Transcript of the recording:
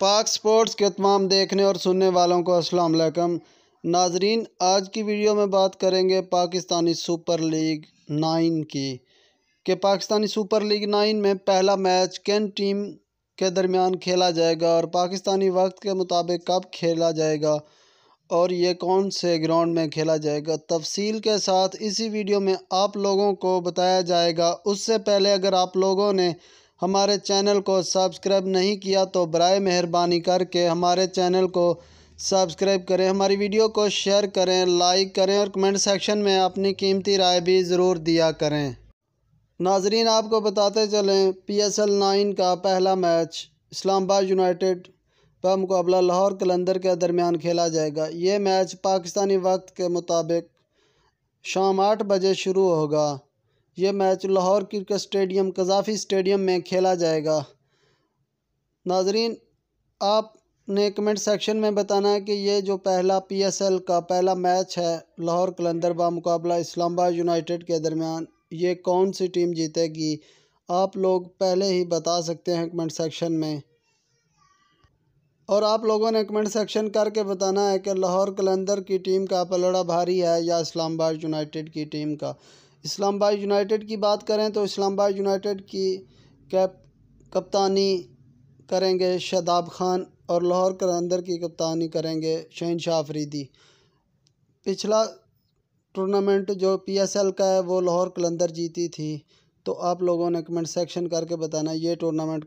पाक स्पोर्ट्स के तमाम देखने और सुनने वालों को अस्सलाम वालेकुम नाजरीन आज की वीडियो में बात करेंगे पाकिस्तानी सुपर लीग नाइन की कि पाकिस्तानी सुपर लीग नाइन में पहला मैच किन टीम के दरमियान खेला जाएगा और पाकिस्तानी वक्त के मुताबिक कब खेला जाएगा और ये कौन से ग्राउंड में खेला जाएगा तफसील के साथ इसी वीडियो में आप लोगों को बताया जाएगा उससे पहले अगर आप लोगों ने हमारे चैनल को सब्सक्राइब नहीं किया तो बर मेहरबानी करके हमारे चैनल को सब्सक्राइब करें हमारी वीडियो को शेयर करें लाइक करें और कमेंट सेक्शन में अपनी कीमती राय भी ज़रूर दिया करें नाजरीन आपको बताते चलें पी एस एल नाइन का पहला मैच इस्लामाबाद यूनाइटेड पर मुकाबला लाहौर कलंदर के दरमियान खेला जाएगा ये मैच पाकिस्तानी वक्त के मुताबिक शाम आठ बजे शुरू होगा ये match Lahore cricket stadium Gaddafi stadium में खेला जाएगा नाजरीन आपने कमेंट सेक्शन में बताना है कि ये जो पहला पीएसएल का पहला मैच है लाहौर कलंदर बा मुकाबला इस्लामाबाद यूनाइटेड के दरमियान ये कौन सी टीम जीतेगी आप लोग पहले ही बता सकते हैं कमेंट सेक्शन में और आप लोगों ने कमेंट सेक्शन करके बताना है कि लाहौर कलंदर की टीम का पलड़ा भारी है या इस्लामाबाद यूनाइटेड की टीम का इस्लामाबाद यूनाइटेड की बात करें तो इस्लामाबाद यूनाइटेड की कैप कप्तानी करेंगे शदाब खान और लाहौर करंदर की कप्तानी करेंगे शहन शाह अफरीदी पिछला टूर्नामेंट जो पीएसएल का है वो लाहौर कलंदर जीती थी तो आप लोगों ने कमेंट सेक्शन करके बताना ये टूर्नामेंट